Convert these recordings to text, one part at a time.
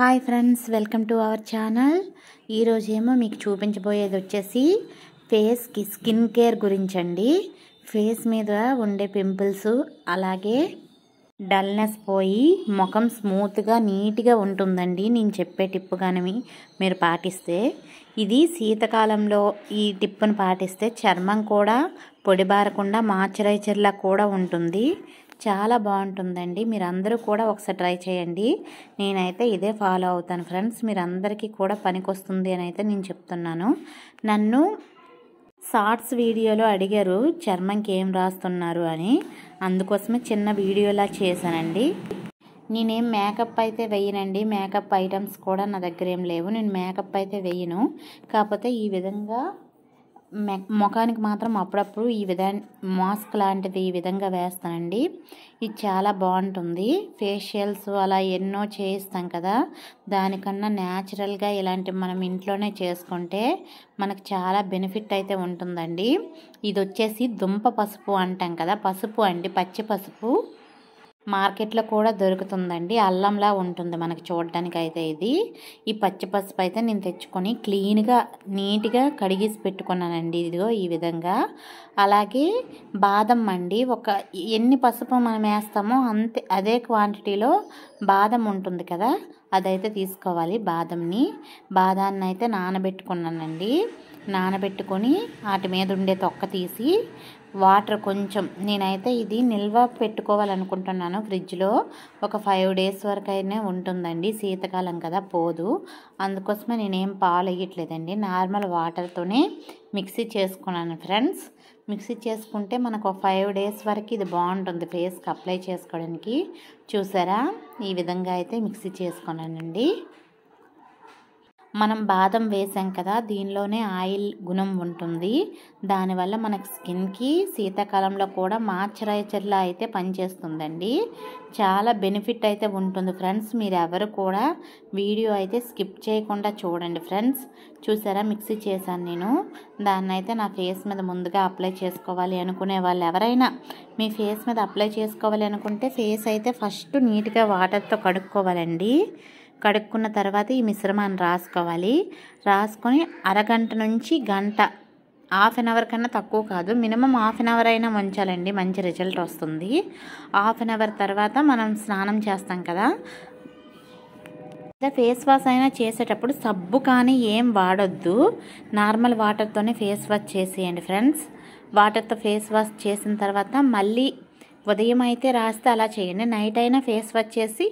hi friends welcome to our channel ఈరోజేమో మీకు చూపించబోయేది వచ్చేసి ఫేస్కి స్కిన్ కేర్ గురించండి ఫేస్ మీద ఉండే పింపుల్స్ అలాగే డల్నెస్ పోయి ముఖం స్మూత్గా నీట్గా ఉంటుందండి నేను చెప్పే టిప్పు కానీ మీరు పాటిస్తే ఇది శీతకాలంలో ఈ టిప్పును పాటిస్తే చర్మం కూడా పొడిబారకుండా మాయిశ్చరైజర్లా కూడా ఉంటుంది చాలా బాగుంటుందండి మీరందరూ కూడా ఒకసారి ట్రై చేయండి నేనైతే ఇదే ఫాలో అవుతాను ఫ్రెండ్స్ మీరందరికీ కూడా పనికొస్తుంది అని అయితే నేను చెప్తున్నాను నన్ను షార్ట్స్ వీడియోలో అడిగారు చర్మంకి ఏం రాస్తున్నారు అని అందుకోసమే చిన్న వీడియోలా చేశానండి నేనేం మేకప్ అయితే వేయనండి మేకప్ ఐటమ్స్ కూడా నా దగ్గర ఏం లేవు నేను మేకప్ అయితే వేయను కాకపోతే ఈ విధంగా ముఖానికి మాత్రం అప్పుడప్పుడు ఈ విధా మాస్క్ లాంటిది ఈ విధంగా వేస్తానండి ఇది చాలా బాగుంటుంది ఫేషియల్స్ అలా ఎన్నో చేయిస్తాం కదా దానికన్నా న్యాచురల్గా ఇలాంటి మనం ఇంట్లోనే చేసుకుంటే మనకు చాలా బెనిఫిట్ అయితే ఉంటుందండి ఇది వచ్చేసి దుంప పసుపు అంటాం కదా పసుపు అండి పచ్చి పసుపు మార్కెట్లో కూడా దొరుకుతుందండి అల్లంలా ఉంటుంది మనకి చూడడానికి అయితే ఇది ఈ పచ్చి పసుపు అయితే నేను తెచ్చుకొని క్లీన్గా నీట్గా కడిగేసి పెట్టుకున్నానండి ఇదిగో ఈ విధంగా అలాగే బాదం అండి ఒక ఎన్ని పసుపు మనం వేస్తామో అంతే అదే క్వాంటిటీలో బాదం ఉంటుంది కదా అదైతే తీసుకోవాలి బాదంని బాదాన్ని అయితే నానబెట్టుకున్నానండి నానబెట్టుకొని వాటి మీద ఉండే తొక్క తీసి వాటర్ కొంచెం నేనైతే ఇది నిల్వ పెట్టుకోవాలనుకుంటున్నాను ఫ్రిడ్జ్లో ఒక ఫైవ్ డేస్ వరకు అయినా ఉంటుందండి శీతకాలం కదా పోదు అందుకోసమే నేనేం పాలు వేయట్లేదండి నార్మల్ వాటర్తోనే మిక్సీ చేసుకున్నాను ఫ్రెండ్స్ మిక్సీ చేసుకుంటే మనకు ఒక ఫైవ్ డేస్ వరకు ఇది బాగుంటుంది ఫేస్కి అప్లై చేసుకోవడానికి చూసారా ఈ విధంగా అయితే మిక్సీ చేసుకున్నానండి మనం బాదం వేసాం కదా దీనిలోనే ఆయిల్ గుణం ఉంటుంది దానివల్ల మనకు స్కిన్కి శీతాకాలంలో కూడా మాయిశ్చరైజర్లా అయితే పనిచేస్తుందండి చాలా బెనిఫిట్ అయితే ఉంటుంది ఫ్రెండ్స్ మీరు ఎవరు కూడా వీడియో అయితే స్కిప్ చేయకుండా చూడండి ఫ్రెండ్స్ చూసారా మిక్సీ చేశాను నేను దాన్ని అయితే నా ఫేస్ మీద ముందుగా అప్లై చేసుకోవాలి అనుకునే వాళ్ళు ఎవరైనా మీ ఫేస్ మీద అప్లై చేసుకోవాలి అనుకుంటే ఫేస్ అయితే ఫస్ట్ నీట్గా వాటర్తో కడుక్కోవాలండి కడుక్కున్న తర్వాత ఈ మిశ్రమాన్ని రాసుకోవాలి రాసుకొని అరగంట నుంచి గంట హాఫ్ అన్ అవర్ కన్నా తక్కువ కాదు మినిమం హాఫ్ అన్ అవర్ అయినా ఉంచాలండి మంచి రిజల్ట్ వస్తుంది హాఫ్ అన్ అవర్ తర్వాత మనం స్నానం చేస్తాం కదా లేదా ఫేస్ వాష్ అయినా చేసేటప్పుడు సబ్బు కానీ ఏం వాడొద్దు నార్మల్ వాటర్తోనే ఫేస్ వాష్ చేసేయండి ఫ్రెండ్స్ వాటర్తో ఫేస్ వాష్ చేసిన తర్వాత మళ్ళీ ఉదయం అయితే రాస్తే అలా చేయండి నైట్ అయినా ఫేస్ వాష్ చేసి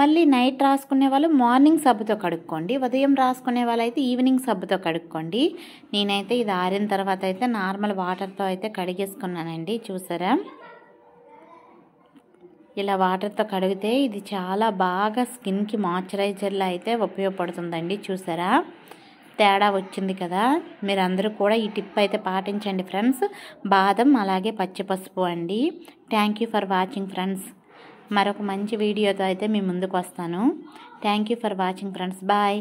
మళ్ళీ నైట్ రాసుకునే వాళ్ళు మార్నింగ్ సబ్బుతో కడుక్కోండి ఉదయం రాసుకునే వాళ్ళు అయితే ఈవినింగ్ సబ్బుతో కడుక్కోండి నేనైతే ఇది ఆరిన తర్వాత అయితే నార్మల్ వాటర్తో అయితే కడిగేసుకున్నానండి చూసారా ఇలా వాటర్తో కడిగితే ఇది చాలా బాగా స్కిన్కి మాయిశ్చరైజర్లా అయితే ఉపయోగపడుతుందండి చూసారా తేడా వచ్చింది కదా మీరందరూ కూడా ఈ టిప్ అయితే పాటించండి ఫ్రెండ్స్ బాదం అలాగే పచ్చి పసుపు అండి thank you for watching friends మరొక మంచి వీడియోతో అయితే మీ ముందుకు వస్తాను thank you for watching friends bye